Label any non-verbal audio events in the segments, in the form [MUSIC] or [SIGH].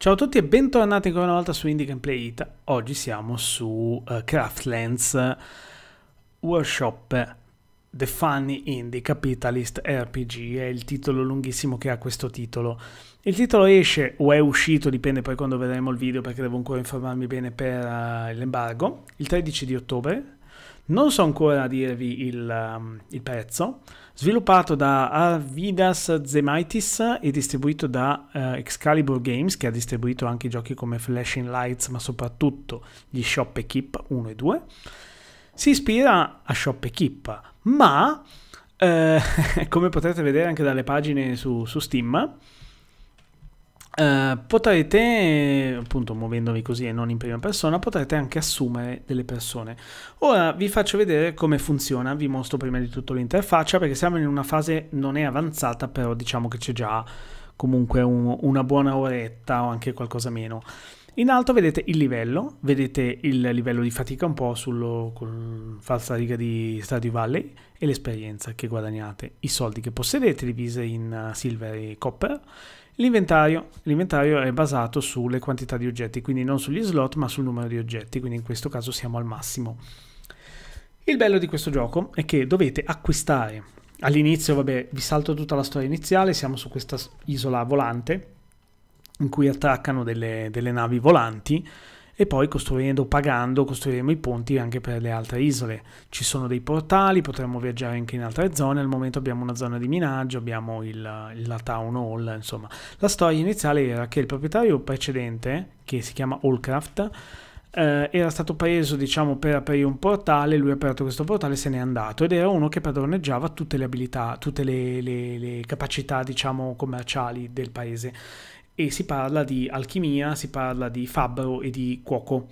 Ciao a tutti e bentornati ancora una volta su Indie Gameplay It. Oggi siamo su uh, Craftlands Workshop The Funny Indie Capitalist RPG, è il titolo lunghissimo che ha questo titolo. Il titolo esce o è uscito, dipende poi quando vedremo il video perché devo ancora informarmi bene per uh, l'embargo, il 13 di ottobre non so ancora dirvi il, um, il prezzo. Sviluppato da Arvidas Zemaitis e distribuito da uh, Excalibur Games, che ha distribuito anche giochi come Flashing Lights, ma soprattutto gli Shop Equip 1 e 2. Si ispira a Shop Equip, ma eh, [LAUGHS] come potrete vedere anche dalle pagine su, su Steam, eh, potrete, appunto muovendovi così e non in prima persona, potrete anche assumere delle persone. Ora vi faccio vedere come funziona, vi mostro prima di tutto l'interfaccia perché siamo in una fase non è avanzata, però diciamo che c'è già comunque un, una buona oretta o anche qualcosa meno. In alto vedete il livello, vedete il livello di fatica un po' sulla falsa riga di Stadio Valley e l'esperienza che guadagnate, i soldi che possedete divise in eh, silver e copper L'inventario, l'inventario è basato sulle quantità di oggetti, quindi non sugli slot ma sul numero di oggetti, quindi in questo caso siamo al massimo. Il bello di questo gioco è che dovete acquistare, all'inizio vabbè vi salto tutta la storia iniziale, siamo su questa isola volante in cui attaccano delle, delle navi volanti, e poi costruendo, pagando, costruiremo i ponti anche per le altre isole. Ci sono dei portali, potremmo viaggiare anche in altre zone, al momento abbiamo una zona di minaggio, abbiamo il, la town hall, insomma. La storia iniziale era che il proprietario precedente, che si chiama Allcraft, eh, era stato preso diciamo per aprire un portale, lui ha aperto questo portale e se n'è andato ed era uno che padroneggiava tutte le abilità, tutte le, le, le capacità diciamo commerciali del paese e si parla di alchimia, si parla di fabbro e di cuoco.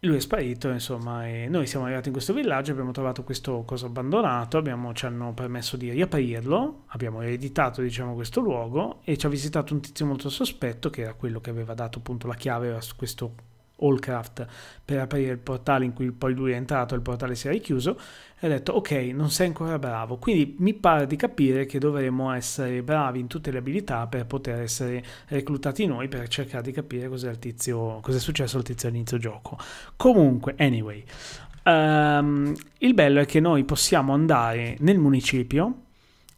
Lui è sparito, insomma, e noi siamo arrivati in questo villaggio, abbiamo trovato questo coso abbandonato, abbiamo, ci hanno permesso di riaprirlo, abbiamo ereditato, diciamo, questo luogo e ci ha visitato un tizio molto sospetto che era quello che aveva dato appunto la chiave a questo Allcraft per aprire il portale in cui poi lui è entrato e il portale si è richiuso e ha detto ok non sei ancora bravo quindi mi pare di capire che dovremo essere bravi in tutte le abilità per poter essere reclutati noi per cercare di capire cos'è, tizio, cos'è successo al tizio all'inizio gioco comunque anyway um, il bello è che noi possiamo andare nel municipio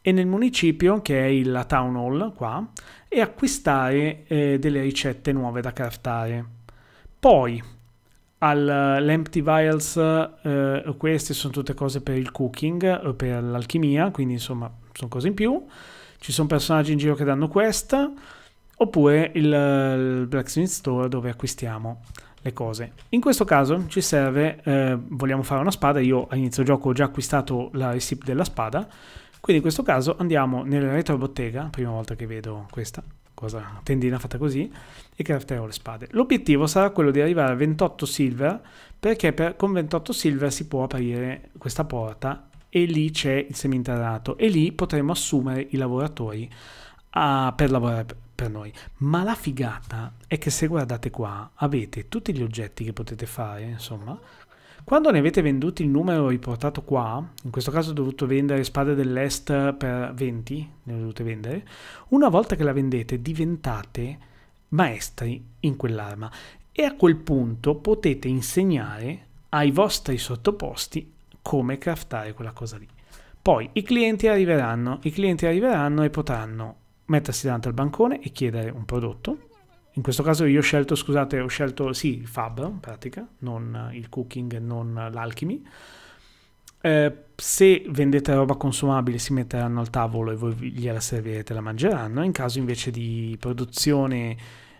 e nel municipio che è la town hall qua e acquistare eh, delle ricette nuove da craftare poi all'empty vials, eh, queste sono tutte cose per il cooking, eh, per l'alchimia, quindi insomma sono cose in più. Ci sono personaggi in giro che danno questa, oppure il, il Blacksmith Store dove acquistiamo le cose. In questo caso ci serve, eh, vogliamo fare una spada, io a inizio gioco ho già acquistato la receipt della spada, quindi in questo caso andiamo nella retrobottega, prima volta che vedo questa, cosa tendina fatta così, e crafterò le spade. L'obiettivo sarà quello di arrivare a 28 silver, perché per, con 28 silver si può aprire questa porta e lì c'è il seminterrato e lì potremo assumere i lavoratori a, per lavorare per noi. Ma la figata è che se guardate qua avete tutti gli oggetti che potete fare, insomma, quando ne avete venduti il numero riportato qua, in questo caso ho dovuto vendere spade dell'est per 20, ne dovete vendere, una volta che la vendete diventate maestri in quell'arma e a quel punto potete insegnare ai vostri sottoposti come craftare quella cosa lì. Poi i clienti arriveranno, i clienti arriveranno e potranno mettersi davanti al bancone e chiedere un prodotto, in questo caso io ho scelto, scusate, ho scelto sì, il fab in pratica, non il cooking, non l'alchemy. Eh, se vendete roba consumabile si metteranno al tavolo e voi gliela servirete, e la mangeranno. In caso invece di produzione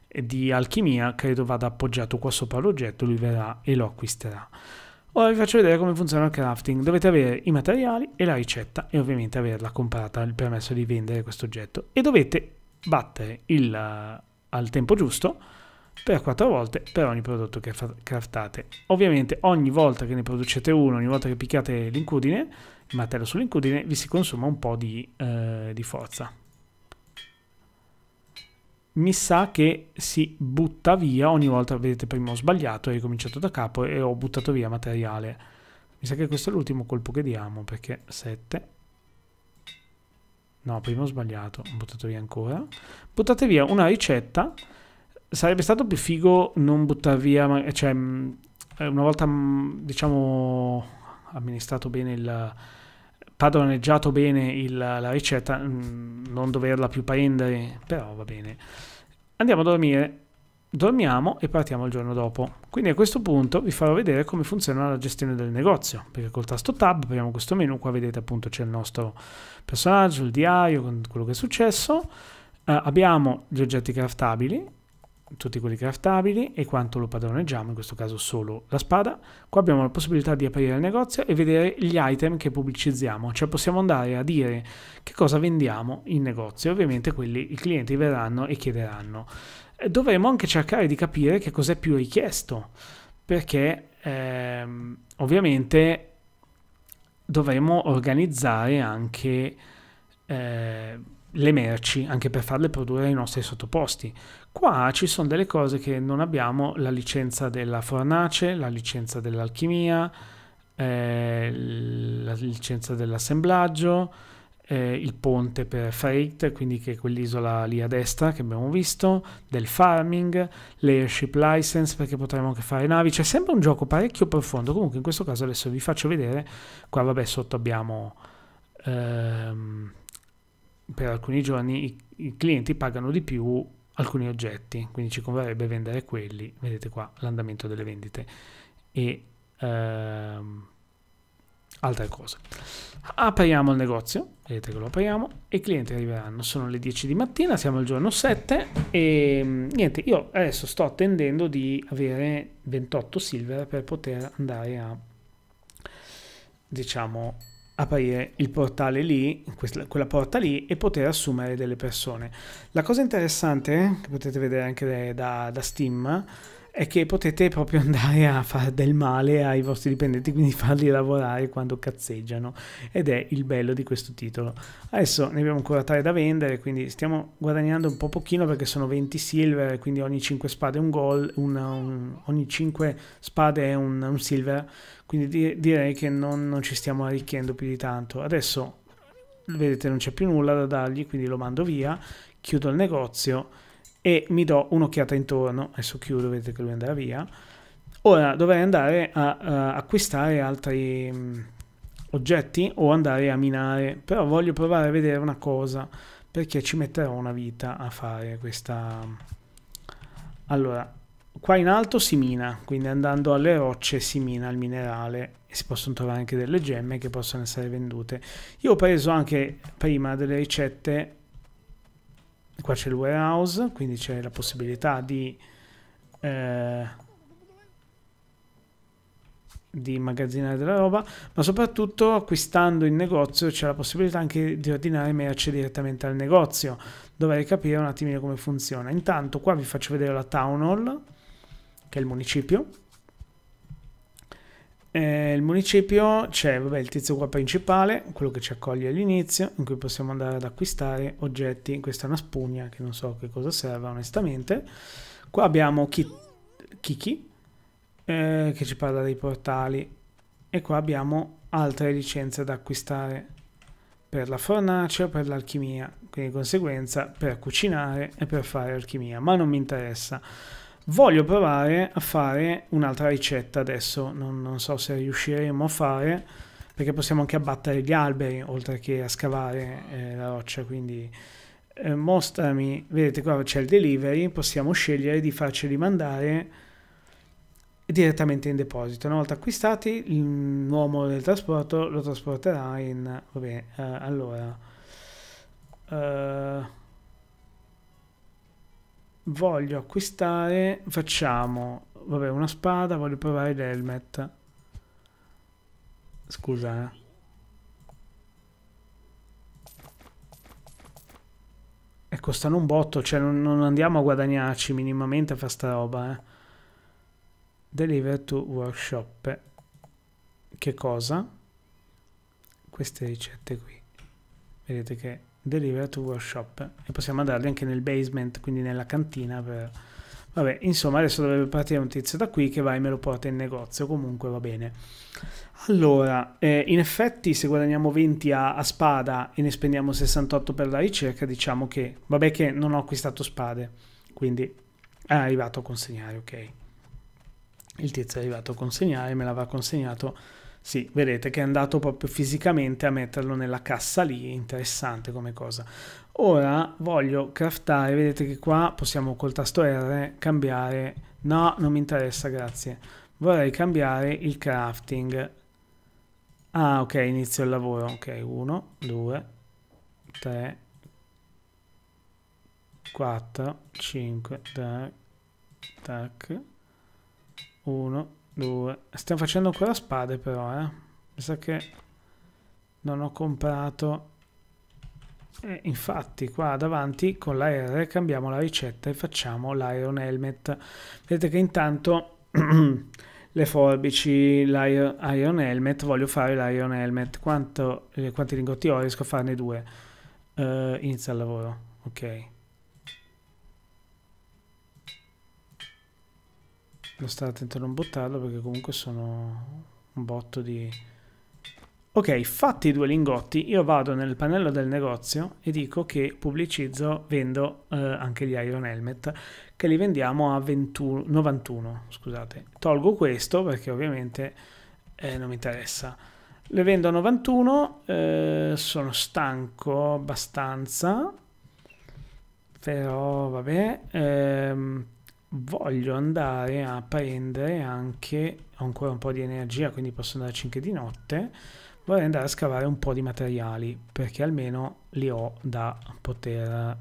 di alchimia, credo vada appoggiato qua sopra l'oggetto, lui verrà e lo acquisterà. Ora vi faccio vedere come funziona il crafting. Dovete avere i materiali e la ricetta e ovviamente averla comprata, il permesso di vendere questo oggetto. E dovete battere il al tempo giusto per 4 volte per ogni prodotto che craftate. Ovviamente ogni volta che ne producete uno, ogni volta che picchiate l'incudine, il martello sull'incudine, vi si consuma un po' di, eh, di forza. Mi sa che si butta via ogni volta, vedete prima ho sbagliato, ho ricominciato da capo e ho buttato via materiale. Mi sa che questo è l'ultimo colpo che diamo perché 7, No, prima ho sbagliato, ho buttato via ancora. Buttate via una ricetta. Sarebbe stato più figo non buttare via, cioè, mm, eh, una volta, mm, diciamo, amministrato bene il padroneggiato bene il, la ricetta, mm, non doverla più prendere, però va bene. Andiamo a dormire dormiamo e partiamo il giorno dopo. Quindi a questo punto vi farò vedere come funziona la gestione del negozio, perché col tasto tab apriamo questo menu, qua vedete appunto c'è il nostro personaggio, il diario, con quello che è successo, eh, abbiamo gli oggetti craftabili, tutti quelli craftabili e quanto lo padroneggiamo, in questo caso solo la spada. Qua abbiamo la possibilità di aprire il negozio e vedere gli item che pubblicizziamo, cioè possiamo andare a dire che cosa vendiamo in negozio, ovviamente quelli i clienti verranno e chiederanno dovremmo anche cercare di capire che cos'è più richiesto, perché ehm, ovviamente dovremmo organizzare anche eh, le merci, anche per farle produrre ai nostri sottoposti. Qua ci sono delle cose che non abbiamo, la licenza della fornace, la licenza dell'alchimia, eh, la licenza dell'assemblaggio, eh, il ponte per Freight, quindi che è quell'isola lì a destra che abbiamo visto, del farming, l'airship license perché potremmo anche fare navi, c'è sempre un gioco parecchio profondo, comunque in questo caso adesso vi faccio vedere, qua vabbè sotto abbiamo ehm, per alcuni giorni i, i clienti pagano di più alcuni oggetti, quindi ci converrebbe vendere quelli, vedete qua l'andamento delle vendite e ehm, altre cose. Apriamo il negozio, vedete che lo apriamo e i clienti arriveranno, sono le 10 di mattina, siamo al giorno 7 e mm, niente, io adesso sto attendendo di avere 28 silver per poter andare a, diciamo, aprire il portale lì, quella porta lì e poter assumere delle persone. La cosa interessante, che potete vedere anche da, da Steam, è che potete proprio [LAUGHS] andare a fare del male ai vostri dipendenti, quindi farli lavorare quando cazzeggiano ed è il bello di questo titolo. Adesso ne abbiamo ancora tre da vendere, quindi stiamo guadagnando un po' pochino perché sono 20 silver, quindi ogni 5 spade è un gol, una, un, ogni 5 spade è un, un silver, quindi di, direi che non, non ci stiamo arricchendo più di tanto. Adesso vedete non c'è più nulla da dargli, quindi lo mando via, chiudo il negozio e mi do un'occhiata intorno, adesso chiudo, vedete che lui andrà via. Ora dovrei andare a, a eh, acquistare altri mh, mm, oggetti o andare a minare, però voglio provare a vedere una cosa, perché ci metterò una vita a fare questa... Mm. Allora, qua in alto si mina, quindi andando alle rocce si mina il minerale e si possono trovare anche delle gemme che possono essere vendute. Io ho preso anche prima delle ricette Qua c'è il warehouse, quindi c'è la possibilità di, eh, di immagazzinare della roba, ma soprattutto acquistando il negozio c'è la possibilità anche di ordinare merce direttamente al negozio. Dovrei capire un attimino come funziona. Intanto qua vi faccio vedere la town hall, che è il municipio. Eh, il municipio c'è vabbè, il tizio qua principale, quello che ci accoglie all'inizio, in cui possiamo andare ad acquistare oggetti. Questa è una spugna che non so che cosa serve onestamente. Qua abbiamo Ki Kiki eh, che ci parla dei portali e qua abbiamo altre licenze da acquistare per la fornace o per l'alchimia, quindi di conseguenza per cucinare e per fare alchimia, ma non mi interessa. Voglio provare a fare un'altra ricetta adesso, non, non, so se riusciremo a fare, perché possiamo anche abbattere gli alberi oltre che a scavare eh, la roccia, quindi eh, mostrami, vedete qua c'è il delivery, possiamo scegliere di farceli mandare direttamente in deposito. Una volta acquistati, l'uomo del trasporto lo trasporterà in... vabbè, eh, allora... Eh, voglio acquistare, facciamo, vabbè, una spada, voglio provare l'helmet. Scusa, eh. E costano un botto, cioè non, non andiamo a guadagnarci minimamente a sta roba, eh. Deliver to workshop. Che cosa? Queste ricette qui. Vedete che deliver to workshop e possiamo andarli anche nel basement quindi nella cantina per... vabbè insomma adesso dovrebbe partire un tizio da qui che va e me lo porta in negozio comunque va bene allora eh, in effetti se guadagniamo 20 a, a, spada e ne spendiamo 68 per la ricerca diciamo che vabbè che non ho acquistato spade quindi è arrivato a consegnare ok il tizio è arrivato a consegnare me l'aveva consegnato sì, vedete che è andato proprio fisicamente a metterlo nella cassa lì, interessante come cosa. Ora voglio craftare, vedete che qua possiamo col tasto R cambiare, no non mi interessa grazie, vorrei cambiare il crafting. Ah ok, inizio il lavoro, ok 1, 2, 3, 4, 5, tac, tac, 1, due. Stiamo facendo ancora spade però, eh. Mi sa che non ho comprato. E eh, infatti qua davanti con la R cambiamo la ricetta e facciamo l'iron helmet. Vedete che intanto [CLEARS THROAT] le forbici, l'iron helmet, voglio fare l'iron helmet. Quanto, eh, quanti lingotti ho? Riesco a farne due. Uh, inizia il lavoro, ok. devo stare attento a non buttarlo perché comunque sono un botto di... Ok, fatti i due lingotti, io vado nel pannello del negozio e dico che pubblicizzo, vendo eh, anche gli Iron Helmet, che li vendiamo a 21, 91, scusate. Tolgo questo perché ovviamente eh, non mi interessa. Le vendo a 91, eh, sono stanco abbastanza, però vabbè... Ehm, voglio andare a prendere anche, ho ancora un po' di energia, quindi posso andare 5 di notte, vorrei andare a scavare un po' di materiali, perché almeno li ho da poter...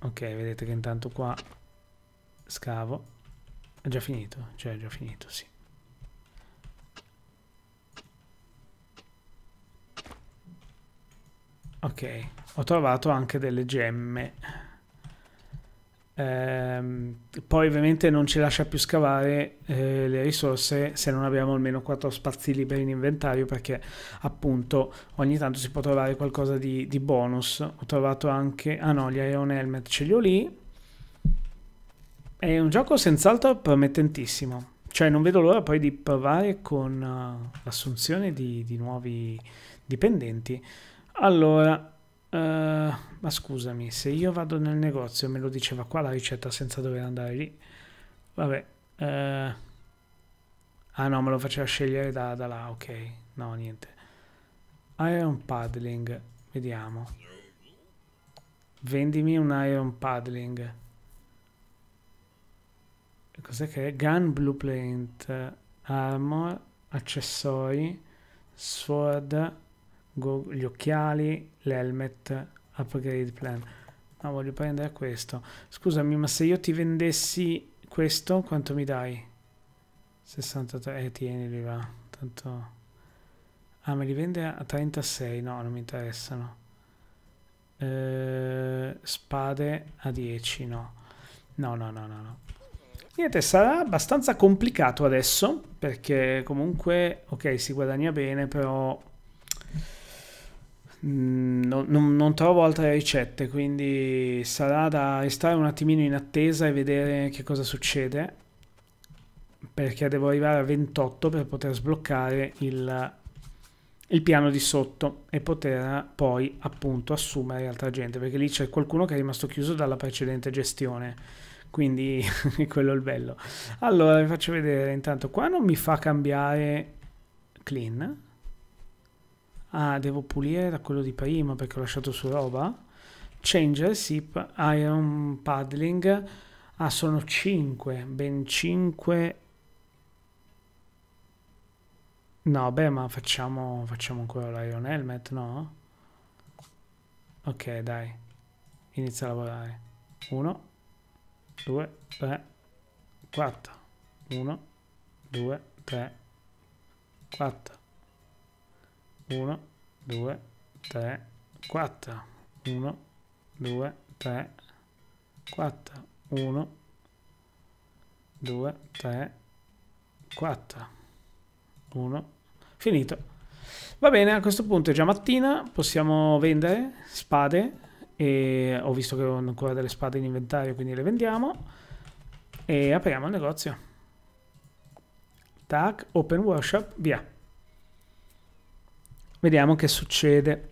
Ok, vedete che intanto qua scavo, è già finito, cioè è già finito, sì. Ok, ho trovato anche delle gemme. Ehm, poi ovviamente non ci lascia più scavare eh, le risorse se non abbiamo almeno 4 spazi liberi in inventario perché appunto ogni tanto si può trovare qualcosa di, di bonus. Ho trovato anche... Ah no, gli Iron Helmet ce li ho lì. È un gioco senz'altro promettentissimo. Cioè non vedo l'ora poi di provare con uh, l'assunzione di, di nuovi dipendenti. Allora, uh, ma scusami, se io vado nel negozio, me lo diceva qua la ricetta senza dover andare lì. Vabbè. Uh, ah no, me lo faceva scegliere da, da là, ok. No, niente. Iron Paddling, vediamo. Vendimi un Iron Paddling. Cos'è che è? Gun Blueprint, eh, Armor, Accessori, Sword gli occhiali, l'helmet, upgrade plan. No, voglio prendere questo. Scusami, ma se io ti vendessi questo, quanto mi dai? 63, eh, tienili va. Tanto... Ah, me li vende a 36, no, non mi interessano. Eh, spade a 10, no. No, no, no, no, no. Niente, sarà abbastanza complicato adesso, perché comunque, ok, si guadagna bene, però Mm, non, non, trovo altre ricette, quindi sarà da restare un attimino in attesa e vedere che cosa succede, perché devo arrivare a 28 per poter sbloccare il, il piano di sotto e poter poi appunto assumere altra gente, perché lì c'è qualcuno che è rimasto chiuso dalla precedente gestione, quindi [LAUGHS] è quello il bello. Allora vi faccio vedere, intanto qua non mi fa cambiare clean, ah devo pulire da quello di prima perché ho lasciato su roba change il sip iron paddling ah sono 5 ben 5 no beh ma facciamo facciamo ancora l'iron helmet no ok dai inizia a lavorare 1 2 3 4 1 2 3 4 1, 2, 3, 4, 1, 2, 3, 4, 1, 2, 3, 4, 1, finito. Va bene, a questo punto è già mattina, possiamo vendere spade, e ho visto che ho ancora delle spade in inventario, quindi le vendiamo, e apriamo il negozio. Tac, open workshop, via. Vediamo che succede.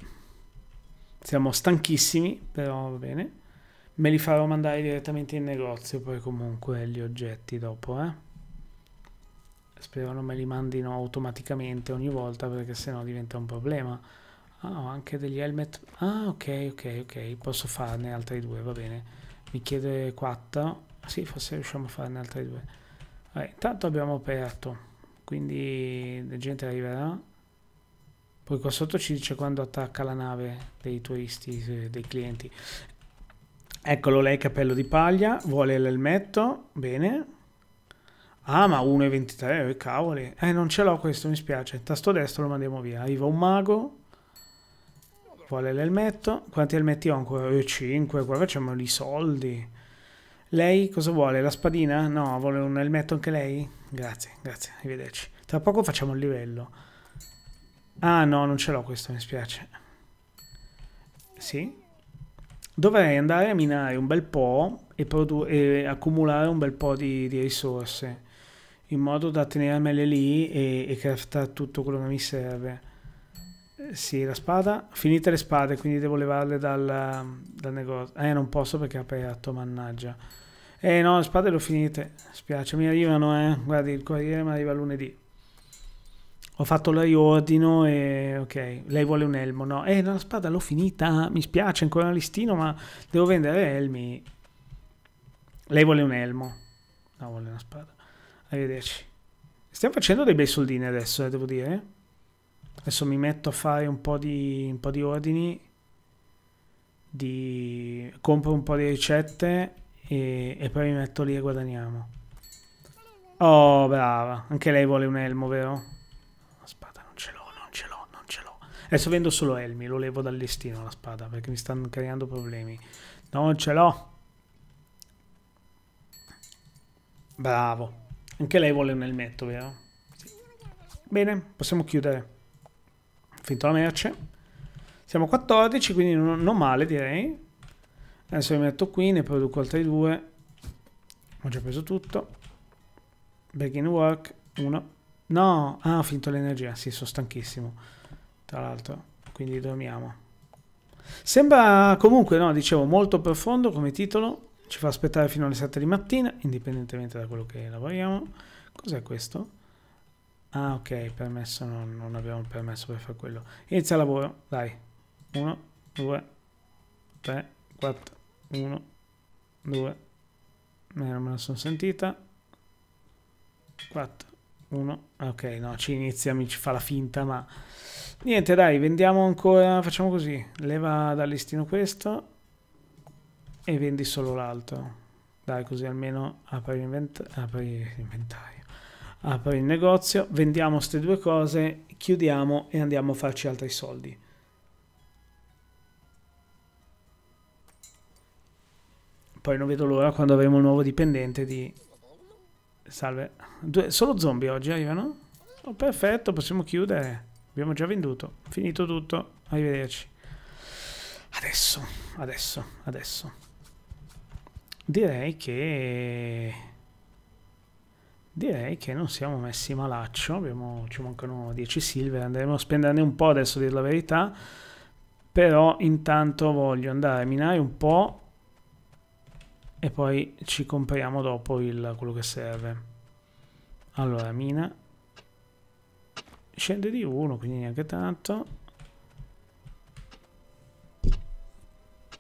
Siamo stanchissimi, però va bene. Me li farò mandare direttamente in negozio, poi comunque gli oggetti dopo, eh. Spero non me li mandino automaticamente ogni volta, perché sennò diventa un problema. Ah, ho anche degli helmet. Ah, ok, ok, ok. Posso farne altri due, va bene. Mi chiede 4. Sì, forse riusciamo a farne altri due. Vabbè, intanto abbiamo aperto, quindi la gente arriverà poi qua sotto ci dice quando attacca la nave dei turisti, eh, dei clienti. Eccolo lei, capello di paglia, vuole l'elmetto, bene. Ah, ma 1,23, eh, cavoli. Eh, non ce l'ho questo, mi spiace. Tasto destro lo mandiamo via. Arriva un mago. Vuole l'elmetto. Quanti elmetti ho ancora? 5, eh, qua facciamo i soldi. Lei cosa vuole? La spadina? No, vuole un elmetto anche lei? Grazie, grazie, arrivederci. Tra poco facciamo il livello. Ah no, non ce l'ho questo, mi spiace. Sì. Dovrei andare a minare un bel po' e, e accumulare un bel po' di, di, risorse. In modo da tenermele lì e, e craftare tutto quello che mi serve. Eh, sì, la spada. Finite le spade, quindi devo levarle dal, dal negozio. Eh, non posso perché è aperto, mannaggia. Eh no, le spade le ho finite. Spiace, mi arrivano, eh. Guardi, il corriere mi arriva lunedì ho fatto il riordino e ok, lei vuole un elmo, no? Eh, la spada l'ho finita, mi spiace, ancora un listino, ma devo vendere elmi. Lei vuole un elmo, no, vuole una spada. Arrivederci. Stiamo facendo dei bei soldini adesso, eh, devo dire. Adesso mi metto a fare un po' di, un po di ordini, di... compro un po' di ricette e, e poi mi metto lì e guadagniamo. Oh, brava. Anche lei vuole un elmo, vero? Adesso vendo solo elmi, lo levo dal listino la spada perché mi stanno creando problemi. Non ce l'ho. Bravo. Anche lei vuole un elmetto, vero? Sì. Bene, possiamo chiudere. Finito la merce. Siamo 14, quindi non, non male direi. Adesso mi metto qui, ne produco altri due. Ho già preso tutto. Begin work, uno. No, ah, ho finito l'energia, sì, sono stanchissimo tra l'altro, quindi dormiamo. Sembra comunque, no, dicevo, molto profondo come titolo, ci fa aspettare fino alle 7 di mattina, indipendentemente da quello che lavoriamo. Cos'è questo? Ah, ok, permesso, no, non abbiamo permesso per fare quello. Inizia il lavoro, dai. 1, 2, 3, 4, 1, 2, meno me la sono sentita. 4, 1, ah, ok, no, ci inizia, mi ci fa la finta, ma... Niente, dai, vendiamo ancora, facciamo così, leva dal listino questo e vendi solo l'altro. Dai, così almeno apri, invent apri l'inventario, apri il negozio, vendiamo queste due cose, chiudiamo e andiamo a farci altri soldi. Poi non vedo l'ora quando avremo un nuovo dipendente di... Salve. Due, solo zombie oggi arrivano? Oh, perfetto, possiamo chiudere. Abbiamo già venduto. Finito tutto. Arrivederci. Adesso, adesso, adesso. Direi che... Direi che non siamo messi malaccio. Abbiamo... ci mancano 10 silver. Andremo a spenderne un po' adesso, a dir la verità. Però intanto voglio andare a minare un po' e poi ci compriamo dopo il, quello che serve. Allora, mina scende di 1 quindi neanche tanto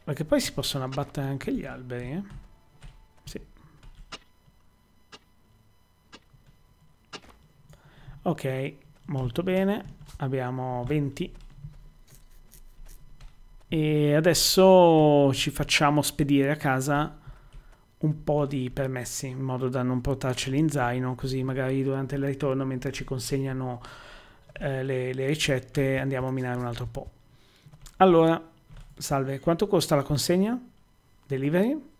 perché poi si possono abbattere anche gli alberi eh? sì ok molto bene abbiamo 20 e adesso ci facciamo spedire a casa un po' di permessi in modo da non portarceli in zaino così magari durante il ritorno mentre ci consegnano eh, le, le ricette andiamo a minare un altro po'. Allora, salve, quanto costa la consegna? Delivery?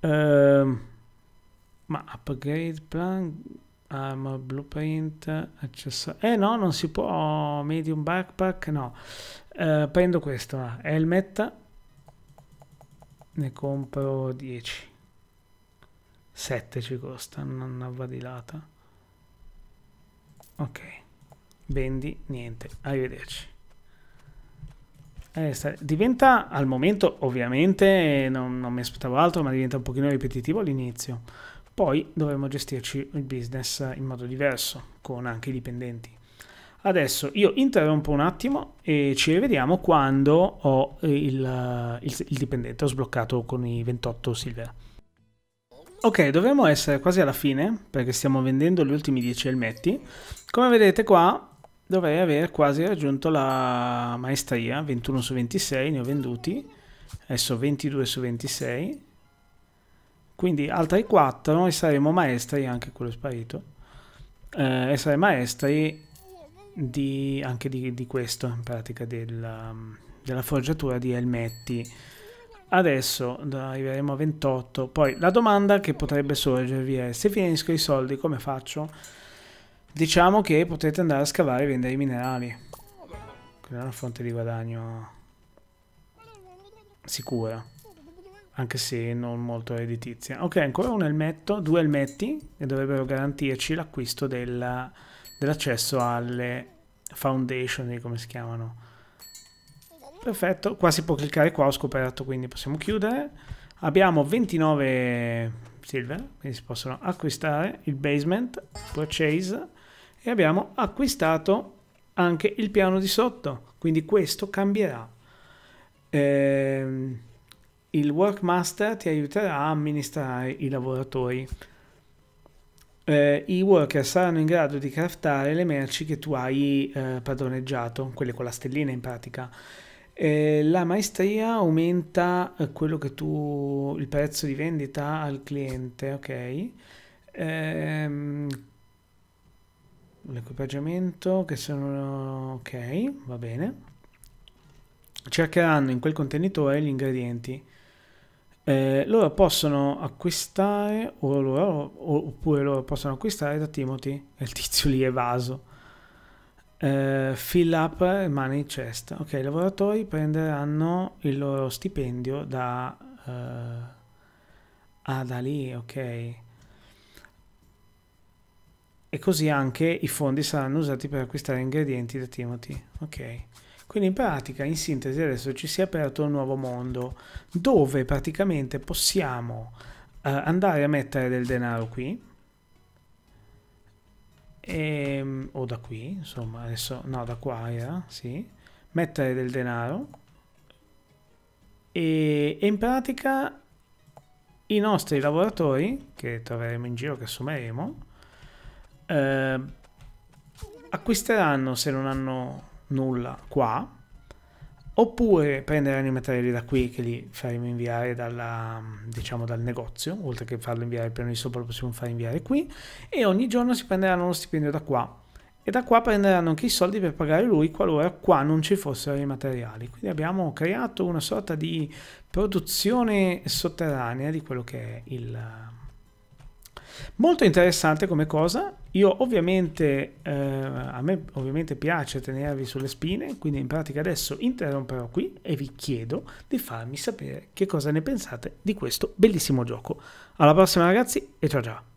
Uh, ma upgrade plan, armor blueprint, accesso... Eh no, non si può, medium backpack, no. Uh, prendo questo, ah, helmet, ne compro 10. 7 ci costa, non avvadilata. Ok vendi niente, arrivederci. Eh, diventa al momento, ovviamente, non, non, mi aspettavo altro, ma diventa un pochino ripetitivo all'inizio. Poi dovremo gestirci il business in modo diverso, con anche i dipendenti. Adesso io interrompo un attimo e ci rivediamo quando ho eh, il, il, il dipendente, ho sbloccato con i 28 silver. Ok, dovremmo essere quasi alla fine, perché stiamo vendendo gli ultimi 10 elmetti. Come vedete qua, dovrei aver quasi raggiunto la maestria 21 su 26 ne ho venduti adesso 22 su 26 quindi altri 4 e saremo maestri anche quello è sparito eh, essere maestri di, anche di, di, questo in pratica della, um, della forgiatura di elmetti adesso arriveremo a 28 poi la domanda che potrebbe sorgervi è se finisco i soldi come faccio? Diciamo che potete andare a scavare e vendere i minerali. Che è una fonte di guadagno sicura. Anche se non molto redditizia. Ok, ancora un elmetto, due elmetti che dovrebbero garantirci l'acquisto dell'accesso dell alle foundation, come si chiamano. Perfetto, qua si può cliccare qua, ho scoperto, quindi possiamo chiudere. Abbiamo 29 silver, quindi si possono acquistare il basement, purchase e abbiamo acquistato anche il piano di sotto quindi questo cambierà eh, il workmaster ti aiuterà a amministrare i lavoratori eh, i worker saranno in grado di craftare le merci che tu hai eh, padroneggiato quelle con la stellina in pratica eh, la maestria aumenta eh, quello che tu il prezzo di vendita al cliente ok ehm, l'equipaggiamento che sono ok va bene cercheranno in quel contenitore gli ingredienti eh, loro possono acquistare o loro, oppure loro possono acquistare da Timothy il tizio lì evaso eh, fill up money chest ok i lavoratori prenderanno il loro stipendio da eh, ah da lì ok e così anche i fondi saranno usati per acquistare ingredienti da Timothy. Ok. Quindi in pratica, in sintesi, adesso ci si è aperto un nuovo mondo dove praticamente possiamo uh, andare a mettere del denaro qui e, ehm, o da qui, insomma, adesso no, da qua era, sì, mettere del denaro e, e in pratica i nostri lavoratori che troveremo in giro, che assumeremo, eh, acquisteranno se non hanno nulla qua, oppure prenderanno i materiali da qui che li faremo inviare dalla, diciamo, dal negozio, oltre che farlo inviare per di sopra lo possiamo far inviare qui, e ogni giorno si prenderanno uno stipendio da qua. E da qua prenderanno anche i soldi per pagare lui qualora qua non ci fossero i materiali. Quindi abbiamo creato una sorta di produzione sotterranea di quello che è il... Molto interessante come cosa, io ovviamente, eh, a me ovviamente piace tenervi sulle spine, quindi in pratica adesso interromperò qui e vi chiedo di farmi sapere che cosa ne pensate di questo bellissimo gioco. Alla prossima ragazzi e ciao ciao!